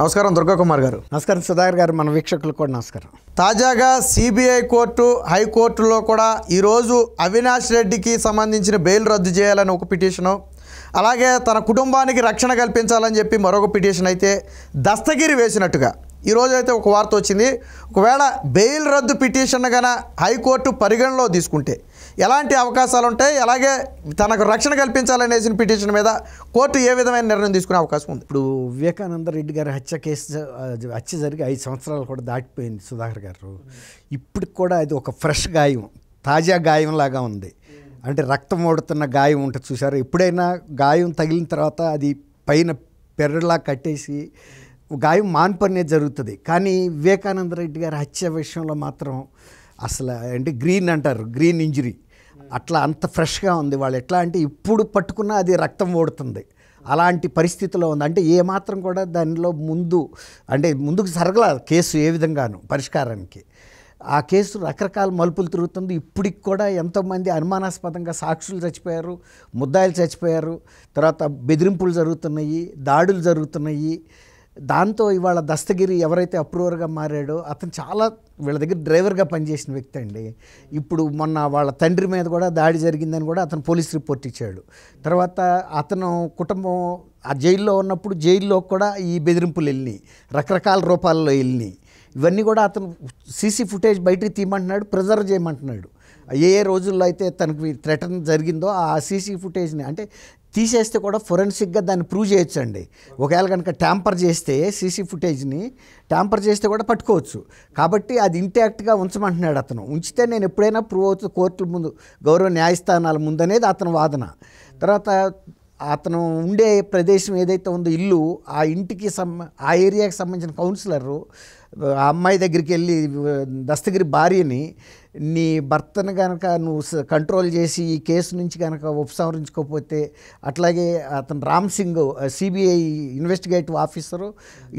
నమస్కారం దుర్గాకుమార్ గారు నమస్కారం సుధాకర్ గారు మన వీక్షకులకు కూడా నమస్కారం తాజాగా సిబిఐ కోర్టు హైకోర్టులో కూడా ఈరోజు అవినాష్ రెడ్డికి సంబంధించిన బెయిల్ రద్దు చేయాలని ఒక పిటిషను అలాగే తన కుటుంబానికి రక్షణ కల్పించాలని చెప్పి మరొక పిటిషన్ అయితే దస్తగిరి వేసినట్టుగా ఈరోజు అయితే ఒక వార్త వచ్చింది ఒకవేళ బెయిల్ రద్దు పిటిషన్ కన హైకోర్టు పరిగణలో తీసుకుంటే ఎలాంటి అవకాశాలు ఉంటాయి అలాగే తనకు రక్షణ కల్పించాలనేసిన పిటిషన్ మీద కోర్టు ఏ విధమైన నిర్ణయం తీసుకునే అవకాశం ఉంది ఇప్పుడు వివేకానంద రెడ్డి గారి హత్య కేసు హత్య జరిగి ఐదు సంవత్సరాలు కూడా దాటిపోయింది సుధాకర్ గారు ఇప్పటికి కూడా అది ఒక ఫ్రెష్ గాయం తాజా గాయం లాగా ఉంది అంటే రక్తం ఓడుతున్న గాయం ఉంటుంది చూసారు ఎప్పుడైనా గాయం తగిలిన తర్వాత అది పైన పెర్రలా కట్టేసి గాయం మాన్పనే జరుగుతుంది కానీ వివేకానంద రెడ్డి గారి హత్య విషయంలో మాత్రం అసలు అంటే గ్రీన్ అంటారు గ్రీన్ ఇంజరీ అట్లా అంత ఫ్రెష్గా ఉంది వాళ్ళు ఎట్లా అంటే ఇప్పుడు పట్టుకున్నా అది రక్తం ఓడుతుంది అలాంటి పరిస్థితిలో ఉంది అంటే ఏమాత్రం కూడా దానిలో ముందు అంటే ముందుకు జరగలేదు కేసు ఏ విధంగాను పరిష్కారానికి ఆ కేసు రకరకాల మలుపులు తిరుగుతుంది ఇప్పటికి కూడా ఎంతోమంది అనుమానాస్పదంగా సాక్షులు చచ్చిపోయారు ముద్దాయిలు చచ్చిపోయారు తర్వాత బెదిరింపులు జరుగుతున్నాయి దాడులు జరుగుతున్నాయి దాంతో ఇవాళ దస్తగిరి ఎవరైతే అప్రూవర్గా మారాడో అతను చాలా వీళ్ళ దగ్గర డ్రైవర్గా పనిచేసిన వ్యక్తి అండి ఇప్పుడు మొన్న వాళ్ళ తండ్రి మీద కూడా దాడి జరిగిందని కూడా అతను పోలీస్ రిపోర్ట్ ఇచ్చాడు తర్వాత అతను కుటుంబం ఆ జైల్లో ఉన్నప్పుడు జైల్లో కూడా ఈ బెదిరింపులు వెళ్ళినాయి రకరకాల రూపాల్లో వెళ్ళినాయి ఇవన్నీ కూడా అతను సీసీ ఫుటేజ్ బయటికి తీయమంటున్నాడు ప్రిజర్వ్ చేయమంటున్నాడు ఏ ఏ రోజుల్లో అయితే తనకి థ్రెటన్ జరిగిందో ఆ సీసీ ఫుటేజ్ని అంటే తీసేస్తే కూడా ఫొరెన్సిక్గా దాన్ని ప్రూవ్ చేయొచ్చు అండి ఒకవేళ కనుక ట్యాంపర్ చేస్తే సీసీ ఫుటేజ్ని ట్యాంపర్ చేస్తే కూడా పట్టుకోవచ్చు కాబట్టి అది ఇంటాక్ట్గా ఉంచమంటున్నాడు అతను ఉంచితే నేను ఎప్పుడైనా ప్రూవ్ అవుతుంది కోర్టుల ముందు గౌరవ న్యాయస్థానాల ముందు అనేది అతని వాదన తర్వాత అతను ఉండే ప్రదేశం ఏదైతే ఉందో ఇల్లు ఆ ఇంటికి సం ఆ ఏరియాకి సంబంధించిన కౌన్సిలరు ఆ అమ్మాయి దగ్గరికి వెళ్ళి దస్తగిరి భార్యని నీ భర్తను కనుక నువ్వు కంట్రోల్ చేసి ఈ కేసు నుంచి కనుక ఉపసంహరించుకోకపోతే అట్లాగే అతను Ram Singh CBI investigative officer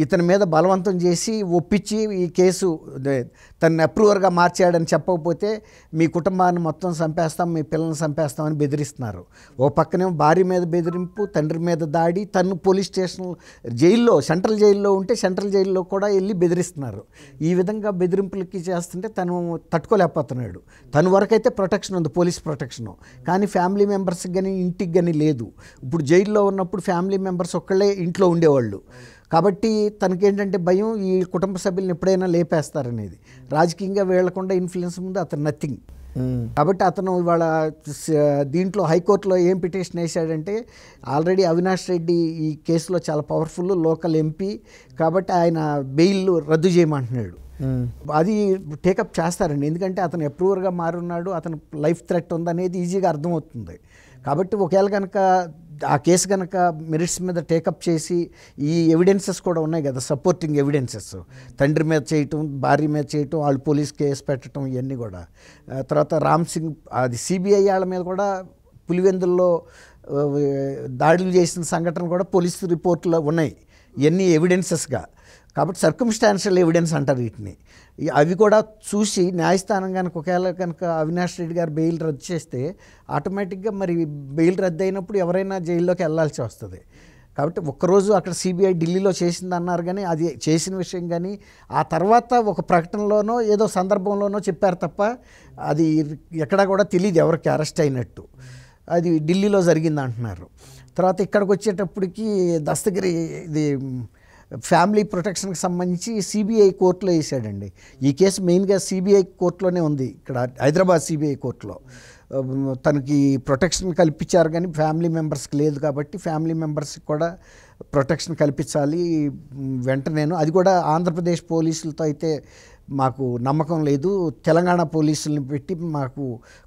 ఇతని మీద బలవంతం చేసి ఒప్పించి ఈ కేసు తనని అప్రూవర్గా మార్చాడని చెప్పకపోతే మీ కుటుంబాన్ని మొత్తం చంపేస్తాం మీ పిల్లల్ని చంపేస్తామని బెదిరిస్తున్నారు ఓ పక్కనే భార్య మీద బెదిరింపు తండ్రి మీద దాడి తను పోలీస్ స్టేషన్ జైల్లో సెంట్రల్ జైల్లో ఉంటే సెంట్రల్ జైల్లో కూడా వెళ్ళి బెదిరిస్తున్నారు ఈ విధంగా బెదిరింపులకి చేస్తుంటే తను తట్టుకోలేకపోతున్నాడు తన వరకైతే ప్రొటెక్షన్ ఉంది పోలీస్ ప్రొటెక్షన్ కానీ ఫ్యామిలీ మెంబర్స్కి కానీ ఇంటికి కానీ లేదు ఇప్పుడు జైల్లో ఉన్నప్పుడు ఫ్యామిలీ మెంబర్స్ ఒక్కళ్ళే ఇంట్లో ఉండేవాళ్ళు కాబట్టి తనకేంటంటే భయం ఈ కుటుంబ సభ్యులను ఎప్పుడైనా లేపేస్తారనేది రాజకీయంగా వెళ్లకుండా ఇన్ఫ్లుయెన్స్ ముందు అతను నథింగ్ కాబట్టి అతను ఇవాళ దీంట్లో హైకోర్టులో ఏం పిటిషన్ వేశాడంటే ఆల్రెడీ అవినాష్ రెడ్డి ఈ కేసులో చాలా పవర్ఫుల్ లోకల్ ఎంపీ కాబట్టి ఆయన బెయిల్ రద్దు చేయమంటున్నాడు అది టేకప్ చేస్తారండి ఎందుకంటే అతను అప్రూవర్గా మారున్నాడు అతను లైఫ్ థ్రెట్ ఉందనేది ఈజీగా అర్థమవుతుంది కాబట్టి ఒకవేళ కనుక ఆ కేసు కనుక మెరిట్స్ మీద టేకప్ చేసి ఈ ఎవిడెన్సెస్ కూడా ఉన్నాయి కదా సపోర్టింగ్ ఎవిడెన్సెస్ తండ్రి మీద చేయటం భార్య మీద చేయటం వాళ్ళు పోలీస్ కేసు పెట్టడం ఇవన్నీ కూడా తర్వాత రామ్ సింగ్ అది సిబిఐ వాళ్ళ మీద కూడా పులివెందుల్లో దాడులు చేసిన సంఘటన కూడా పోలీసు రిపోర్ట్లో ఉన్నాయి ఇవన్నీ ఎవిడెన్సెస్గా కాబట్టి సర్కమ్స్టాన్షియల్ ఎవిడెన్స్ అంటారు వీటిని అవి కూడా చూసి న్యాయస్థానం కనుక ఒకవేళ కనుక అవినాష్ రెడ్డి గారు బెయిల్ రద్దు చేస్తే ఆటోమేటిక్గా మరి బెయిల్ రద్దు అయినప్పుడు ఎవరైనా జైల్లోకి వెళ్ళాల్సి వస్తుంది కాబట్టి ఒక్కరోజు అక్కడ సిబిఐ ఢిల్లీలో చేసింది అన్నారు కానీ అది చేసిన విషయం కానీ ఆ తర్వాత ఒక ప్రకటనలోనో ఏదో సందర్భంలోనో చెప్పారు తప్ప అది ఎక్కడా కూడా తెలియదు ఎవరికి అరెస్ట్ అయినట్టు అది ఢిల్లీలో జరిగింది అంటున్నారు తర్వాత ఇక్కడికి వచ్చేటప్పటికి దస్తగిరి ఇది ఫ్యామిలీ ప్రొటెక్షన్కి సంబంధించి సిబిఐ కోర్టులో వేసాడండి ఈ కేసు మెయిన్గా సిబిఐ కోర్టులోనే ఉంది ఇక్కడ హైదరాబాద్ సిబిఐ కోర్టులో తనకి ప్రొటెక్షన్ కల్పించారు కానీ ఫ్యామిలీ మెంబర్స్కి లేదు కాబట్టి ఫ్యామిలీ మెంబర్స్కి కూడా ప్రొటెక్షన్ కల్పించాలి వెంటనేను అది కూడా ఆంధ్రప్రదేశ్ పోలీసులతో అయితే మాకు నమ్మకం లేదు తెలంగాణ పోలీసులను పెట్టి మాకు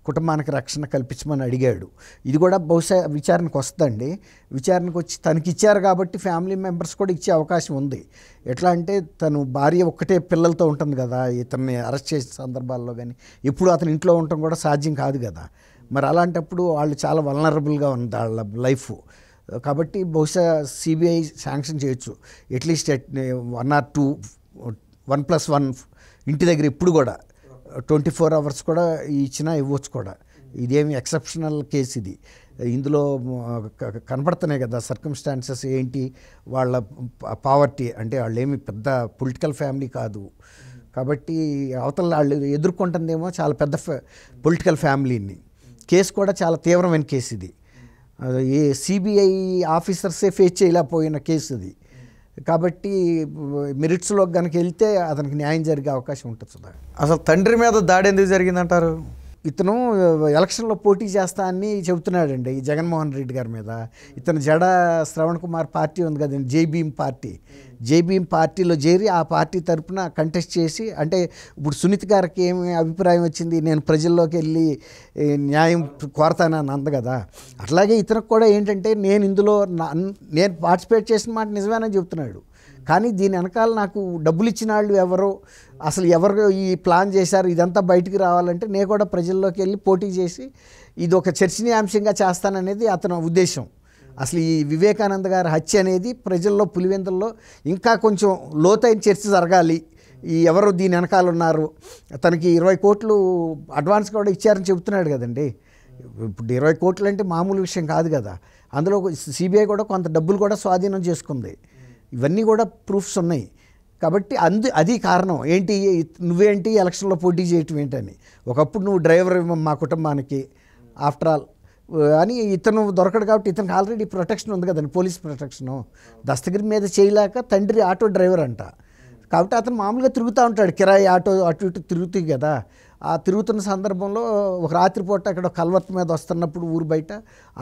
కుటుంబానికి రక్షణ కల్పించమని అడిగాడు ఇది కూడా బహుశా విచారణకు వస్తుందండి విచారణకు వచ్చి తనకి ఇచ్చారు కాబట్టి ఫ్యామిలీ మెంబర్స్ కూడా ఇచ్చే అవకాశం ఉంది ఎట్లా అంటే తను భార్య ఒక్కటే పిల్లలతో ఉంటుంది కదా ఇతన్ని అరెస్ట్ చేసిన సందర్భాల్లో కానీ ఎప్పుడు అతను ఇంట్లో ఉండటం కూడా సాధ్యం కాదు కదా మరి అలాంటప్పుడు వాళ్ళు చాలా వలనరబుల్గా ఉంది వాళ్ళ లైఫ్ కాబట్టి బహుశా సిబిఐ శాంక్షన్ చేయొచ్చు at least one or two one plus one ఇంటి దగ్గర ఇప్పుడు కూడా ట్వంటీ ఫోర్ అవర్స్ కూడా ఇచ్చినా ఇవ్వచ్చు కూడా ఇదేమి ఎక్సెప్షనల్ కేసు ఇది ఇందులో కనపడుతున్నాయి కదా సర్కమ్స్టాన్సెస్ ఏంటి వాళ్ళ పావర్టీ అంటే వాళ్ళు ఏమి పెద్ద పొలిటికల్ ఫ్యామిలీ కాదు కాబట్టి అవతల వాళ్ళు ఎదుర్కొంటుందేమో చాలా పెద్ద పొలిటికల్ ఫ్యామిలీని కేసు కూడా చాలా తీవ్రమైన కేసు ఇది ఏ సిబిఐ ఆఫీసర్సే ఫేస్ చేయలేకపోయిన కేసు ఇది కాబట్టి మెరిట్స్లో కనుక వెళ్తే అతనికి న్యాయం జరిగే అవకాశం ఉంటుంది అసలు తండ్రి మీద దాడి ఎందుకు జరిగిందంటారు ఇతను ఎలక్షన్లో పోటీ చేస్తా అని చెబుతున్నాడండి ఈ జగన్మోహన్ రెడ్డి గారి మీద ఇతను జడ శ్రవణ్ కుమార్ పార్టీ ఉంది కదండి జేబీఎం పార్టీ జేబీఎం పార్టీలో చేరి ఆ పార్టీ తరఫున కంటెస్ట్ చేసి అంటే ఇప్పుడు సునీత్ గారికి ఏమి అభిప్రాయం వచ్చింది నేను ప్రజల్లోకి వెళ్ళి న్యాయం కోరతానని అంది కదా అట్లాగే ఇతనికి కూడా ఏంటంటే నేను ఇందులో నేను పార్టిసిపేట్ చేసిన మాట నిజమేనని చెబుతున్నాడు కానీ దీని వెనకాల నాకు డబ్బులు ఇచ్చిన వాళ్ళు ఎవరో అసలు ఎవరు ఈ ప్లాన్ చేశారు ఇదంతా బయటికి రావాలంటే నేను కూడా ప్రజల్లోకి వెళ్ళి పోటీ చేసి ఇది ఒక చర్చనీయాంశంగా చేస్తాననేది అతను ఉద్దేశం అసలు ఈ వివేకానంద గారి హత్య అనేది ప్రజల్లో పులివెందుల్లో ఇంకా కొంచెం లోతైన చర్చ జరగాలి ఈ ఎవరు దీని వెనకాల ఉన్నారు తనకి ఇరవై కోట్లు అడ్వాన్స్ కూడా ఇచ్చారని చెబుతున్నాడు కదండి ఇప్పుడు ఇరవై కోట్లు అంటే మామూలు విషయం కాదు కదా అందులో సిబిఐ కూడా కొంత డబ్బులు కూడా స్వాధీనం చేసుకుంది ఇవన్నీ కూడా ప్రూఫ్స్ ఉన్నాయి కాబట్టి అందు అది కారణం ఏంటి నువ్వేంటి ఎలక్షన్లో పోటీ చేయటం ఏంటని ఒకప్పుడు నువ్వు డ్రైవర్ మా కుటుంబానికి ఆఫ్టర్ ఆల్ అని ఇతను దొరకడు కాబట్టి ఇతనికి ఆల్రెడీ ప్రొటెక్షన్ ఉంది కదండి పోలీస్ ప్రొటెక్షను దస్తగిరి మీద చేయలేక తండ్రి ఆటో డ్రైవర్ అంట కాబట్టి అతను మామూలుగా తిరుగుతూ ఉంటాడు కిరాయి ఆటో అటు ఇటు తిరుగుతుంది కదా ఆ తిరుగుతున్న సందర్భంలో ఒక రాత్రిపూట అక్కడ కల్వర్త్ మీద వస్తున్నప్పుడు ఊరు బయట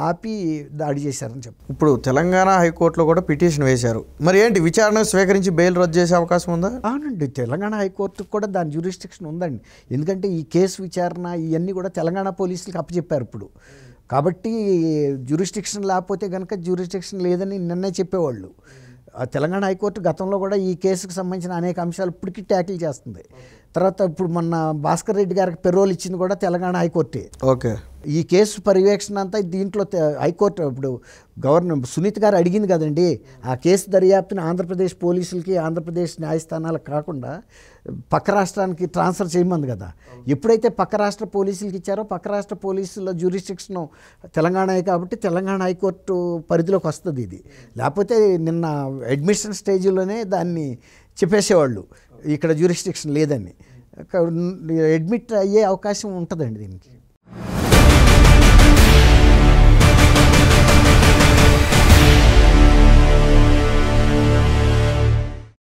ఆపి దాడి చేశారని చెప్పి ఇప్పుడు తెలంగాణ హైకోర్టులో కూడా పిటిషన్ వేశారు మరి ఏంటి విచారణ స్వీకరించి బెయిల్ రద్దు చేసే అవకాశం ఉందా అవునండి తెలంగాణ హైకోర్టుకు కూడా దాని జ్యూరిస్టిక్షన్ ఉందండి ఎందుకంటే ఈ కేసు విచారణ ఇవన్నీ కూడా తెలంగాణ పోలీసులకు అప్పచెప్పారు ఇప్పుడు కాబట్టి జ్యూరిస్టిక్షన్ లేకపోతే కనుక జ్యూరిస్టిక్షన్ లేదని నిన్నే చెప్పేవాళ్ళు తెలంగాణ హైకోర్టు గతంలో కూడా ఈ కేసుకు సంబంధించిన అనేక అంశాలు ఇప్పటికీ ట్యాకిల్ చేస్తుంది తర్వాత ఇప్పుడు మొన్న భాస్కర్ రెడ్డి గారికి పెరోల్ ఇచ్చింది కూడా తెలంగాణ హైకోర్టే ఓకే ఈ కేసు పర్యవేక్షణ అంతా దీంట్లో హైకోర్టు ఇప్పుడు గవర్నర్ సునీత్ గారు అడిగింది కదండి ఆ కేసు దర్యాప్తుని ఆంధ్రప్రదేశ్ పోలీసులకి ఆంధ్రప్రదేశ్ న్యాయస్థానాలకు కాకుండా పక్క రాష్ట్రానికి ట్రాన్స్ఫర్ చేయమంది కదా ఎప్పుడైతే పక్క రాష్ట్ర పోలీసులకి ఇచ్చారో పక్క రాష్ట్ర పోలీసుల జ్యూరిస్టిక్షన్ తెలంగాణ కాబట్టి తెలంగాణ హైకోర్టు పరిధిలోకి వస్తుంది ఇది లేకపోతే నిన్న అడ్మిషన్ స్టేజ్లోనే దాన్ని చెప్పేసేవాళ్ళు ఇక్కడ జ్యూరిస్టిక్షన్ లేదని అడ్మిట్ అయ్యే అవకాశం ఉంటుందండి దీనికి